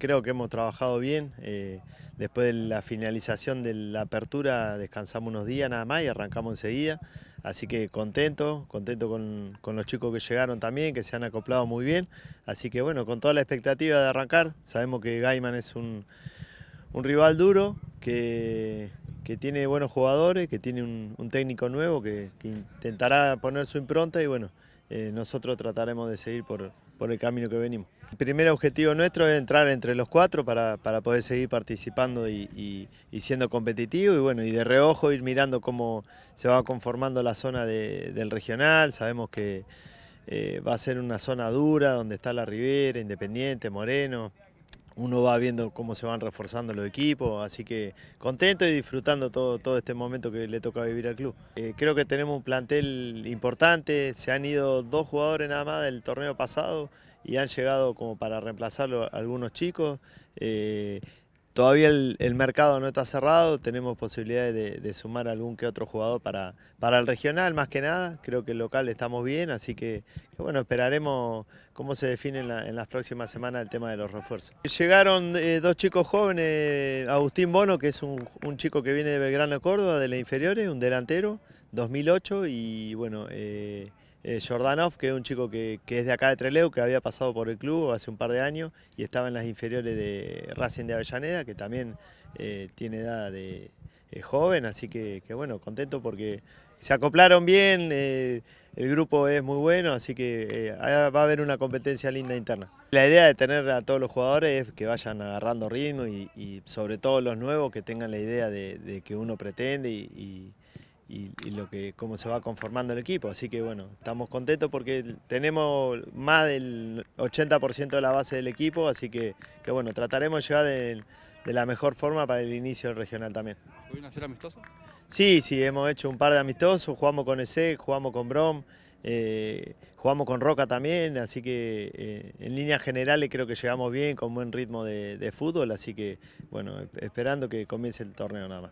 creo que hemos trabajado bien. Eh, después de la finalización de la apertura descansamos unos días nada más y arrancamos enseguida. Así que contento, contento con, los chicos que llegaron también, que se han acoplado muy bien. Así que bueno, con toda la expectativa de arrancar, sabemos que Gaiman es un, rival duro, que, tiene buenos jugadores, que tiene un, técnico nuevo, que, que, intentará poner su impronta y bueno, eh, nosotros trataremos de seguir por, el camino que venimos. El primer objetivo nuestro es entrar entre los cuatro para, poder seguir participando y, siendo competitivo y bueno, y de reojo ir mirando cómo se va conformando la zona del regional, sabemos que eh, va a ser una zona dura donde está la Rivera, Independiente, Moreno, uno va viendo cómo se van reforzando los equipos, así que contento y disfrutando todo, todo este momento que le toca vivir al club. Eh, creo que tenemos un plantel importante, se han ido dos jugadores nada más del torneo pasado y han llegado como para reemplazarlo algunos chicos. Eh, Todavía el, mercado no está cerrado, tenemos posibilidades de, sumar algún que otro jugador para, para el regional más que nada, creo que el local estamos bien, así que, bueno, esperaremos cómo se define en, las próximas semanas el tema de los refuerzos. Llegaron eh, dos chicos jóvenes, Agustín Bono, que es un, chico que viene de Belgrano, Córdoba, de la inferiores, un delantero, 2008, y bueno... Eh, eh, Jordanov, que es un chico que, es de acá de Treleu, que había pasado por el club hace un par de años y estaba en las inferiores de Racing de Avellaneda, que también eh, tiene edad de eh, joven, así que, bueno, contento porque se acoplaron bien, el grupo es muy bueno, así que va a haber una competencia linda interna. La idea de tener a todos los jugadores es que vayan agarrando ritmo y, sobre todo los nuevos que tengan la idea de, que uno pretende y y, lo que cómo se va conformando el equipo. Así que bueno, estamos contentos porque tenemos más del 80% de la base del equipo, así que, bueno, trataremos de llegar de, la mejor forma para el inicio regional también. ¿Pueden hacer amistosos? Sí, sí, hemos hecho un par de amistosos, jugamos con ese jugamos con Brom, eh, jugamos con Roca también, así que eh, en líneas generales creo que llegamos bien, con buen ritmo de fútbol, así que bueno, esperando que comience el torneo nada más.